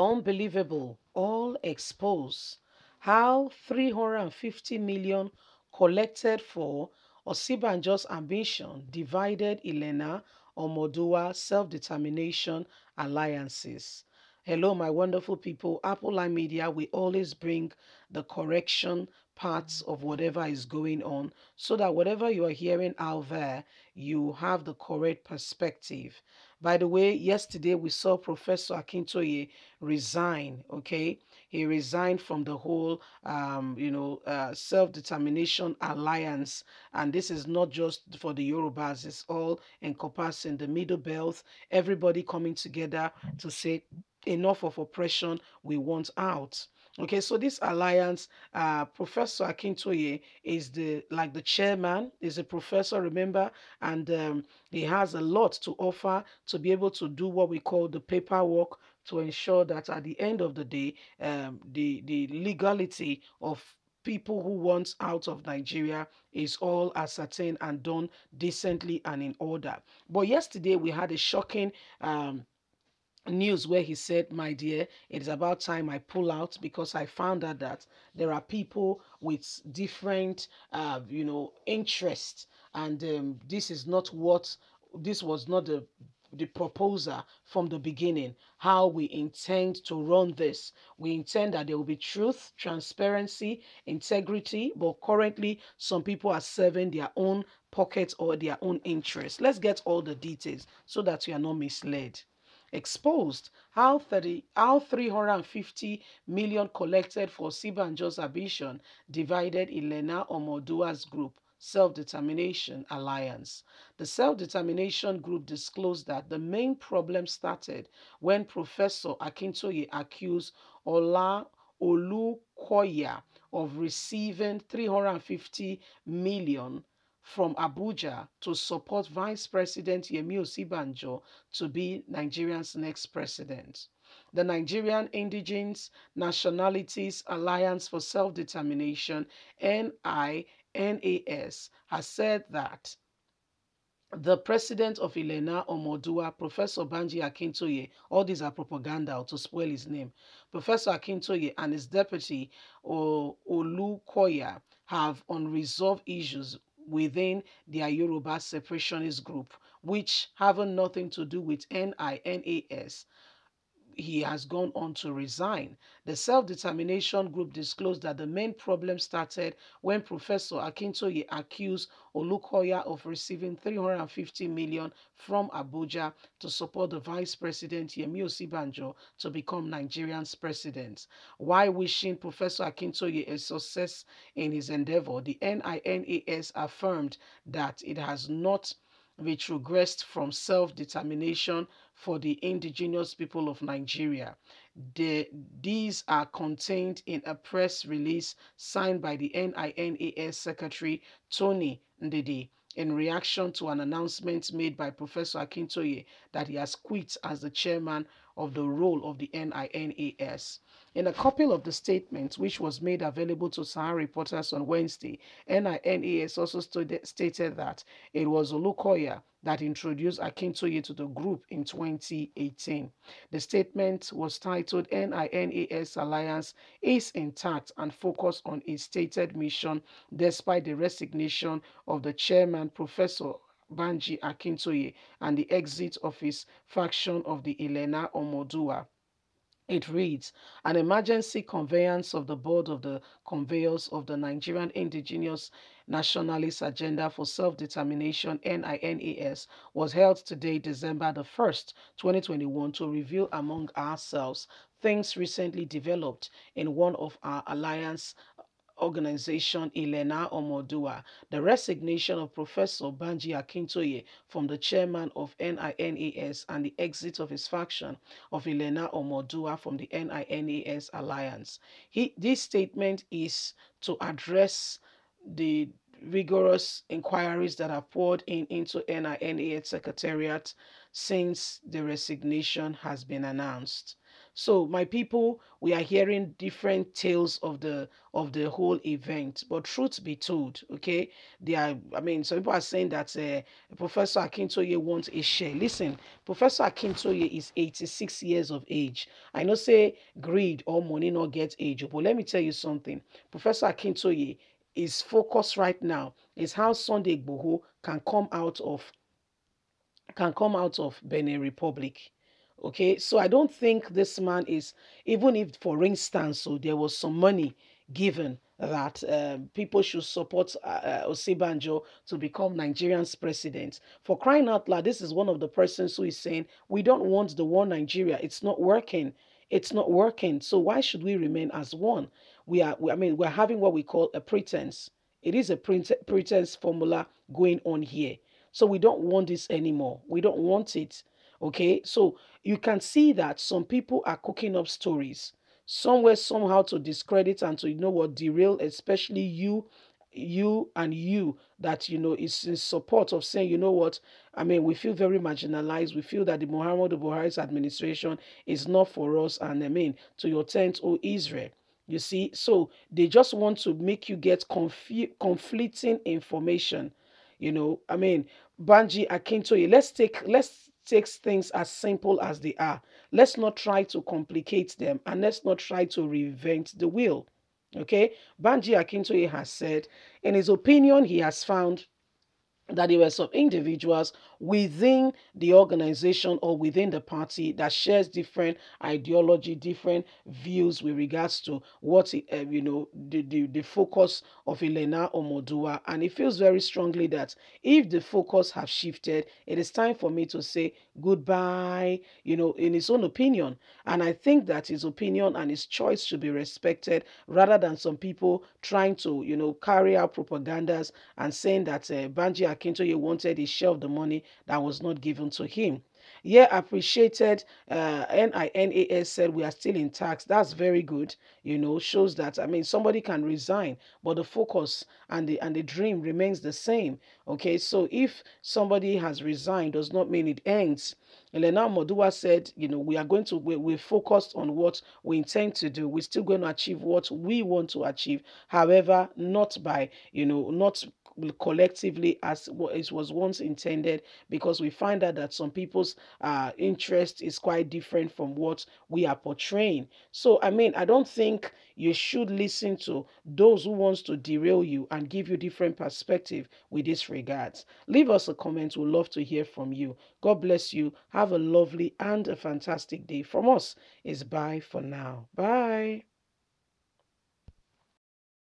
unbelievable, all expose how 350 million collected for Osibanjo's ambition divided Elena Modua self-determination alliances. Hello, my wonderful people. Apple Line Media, we always bring the correction parts of whatever is going on so that whatever you are hearing out there, you have the correct perspective. By the way, yesterday we saw Professor Akintoye resign, okay? He resigned from the whole, um, you know, uh, self-determination alliance. And this is not just for the Yorubas, it's all encompassing the middle belt, everybody coming together to say, enough of oppression, we want out. Okay, so this alliance, uh, Professor Akintoye is the like the chairman, is a professor, remember, and um, he has a lot to offer to be able to do what we call the paperwork to ensure that at the end of the day, um, the the legality of people who want out of Nigeria is all ascertained and done decently and in order. But yesterday we had a shocking um, news where he said, My dear, it is about time I pull out because I found out that there are people with different, uh, you know, interests, and um, this is not what this was not the the proposal from the beginning how we intend to run this we intend that there will be truth transparency integrity but currently some people are serving their own pockets or their own interests let's get all the details so that you are not misled exposed how 30 how 350 million collected for Sibanjo's ambition divided Elena Omodua's group Self-Determination Alliance. The Self-Determination Group disclosed that the main problem started when Professor Akintoye accused Ola Olukoya of receiving 350 million from Abuja to support Vice President Yemi Osibanjo to be Nigeria's next president. The Nigerian Indigenous Nationalities Alliance for Self-Determination, NINAS, has said that the president of Elena Omodua, Professor Banji Akintoye, all these are propaganda to spoil his name. Professor Akintoye and his deputy Olu Koya have unresolved issues within their Yoruba separationist group, which having nothing to do with NINAS he has gone on to resign. The Self Determination Group disclosed that the main problem started when Professor Akintoye accused Olukoya of receiving 350 million from Abuja to support the Vice President Yemi Osibanjo to become Nigeria's president. While wishing Professor Akintoye a success in his endeavor, the NINAS affirmed that it has not which regressed from self-determination for the indigenous people of Nigeria. The, these are contained in a press release signed by the NINAS Secretary Tony Ndidi in reaction to an announcement made by Professor Akintoye that he has quit as the chairman of the role of the NINAS. In a copy of the statement, which was made available to Sahara reporters on Wednesday, NINES also stated that it was Olukoya that introduced Akintoye to the group in 2018. The statement was titled NINES Alliance is intact and focused on its stated mission despite the resignation of the chairman, Professor Banji Akintoye, and the exit of his faction of the Elena Omodua. It reads, An emergency conveyance of the board of the conveyors of the Nigerian Indigenous Nationalist Agenda for Self-Determination NINAS was held today, December the 1st, 2021 to reveal among ourselves things recently developed in one of our alliance organization Elena Omodua, the resignation of Professor Banji Akintoye from the chairman of NINAS and the exit of his faction of Elena Omodua from the NINAS alliance. He, this statement is to address the rigorous inquiries that have poured in into NINAS secretariat since the resignation has been announced. So, my people, we are hearing different tales of the of the whole event. But truth be told, okay, they are. I mean, some people are saying that uh, Professor Akintoye wants a share. Listen, Professor Akintoye is 86 years of age. I know say greed or money not get age, but let me tell you something. Professor Akintoye is focused right now is how Sunday Boho can come out of can come out of Benin Republic. Okay, so I don't think this man is, even if, for instance, so oh, there was some money given that uh, people should support uh, uh Osibanjo to become Nigerian's president. For crying out loud, this is one of the persons who is saying, we don't want the war Nigeria. It's not working. It's not working. So why should we remain as one? We are, we, I mean, we're having what we call a pretense. It is a pretense formula going on here. So we don't want this anymore. We don't want it. Okay, so you can see that some people are cooking up stories somewhere somehow to discredit and to you know what derail, especially you you and you that you know is in support of saying you know what i mean we feel very marginalized we feel that the muhammad buhari's administration is not for us and i mean to your tent o israel you see so they just want to make you get conf- conflicting information you know i mean banji akintoye let's take let's takes things as simple as they are. Let's not try to complicate them and let's not try to reinvent the wheel. Okay, Banji Akintoye has said, in his opinion, he has found that there were some individuals within the organization or within the party that shares different ideology, different views with regards to what uh, you know the, the, the focus of Elena Omodua, and it feels very strongly that if the focus have shifted, it is time for me to say goodbye. You know, in his own opinion, and I think that his opinion and his choice should be respected rather than some people trying to you know carry out propagandas and saying that uh, Banji you wanted a share of the money that was not given to him. Yeah, appreciated. Uh, NINAS said we are still in tax. That's very good you know shows that i mean somebody can resign but the focus and the and the dream remains the same okay so if somebody has resigned does not mean it ends elena modua said you know we are going to we, we're focused on what we intend to do we're still going to achieve what we want to achieve however not by you know not collectively as it was once intended because we find out that some people's uh, interest is quite different from what we are portraying so i mean i don't think think you should listen to those who wants to derail you and give you different perspective with this regards. Leave us a comment. we love to hear from you. God bless you. Have a lovely and a fantastic day. From us is bye for now. Bye.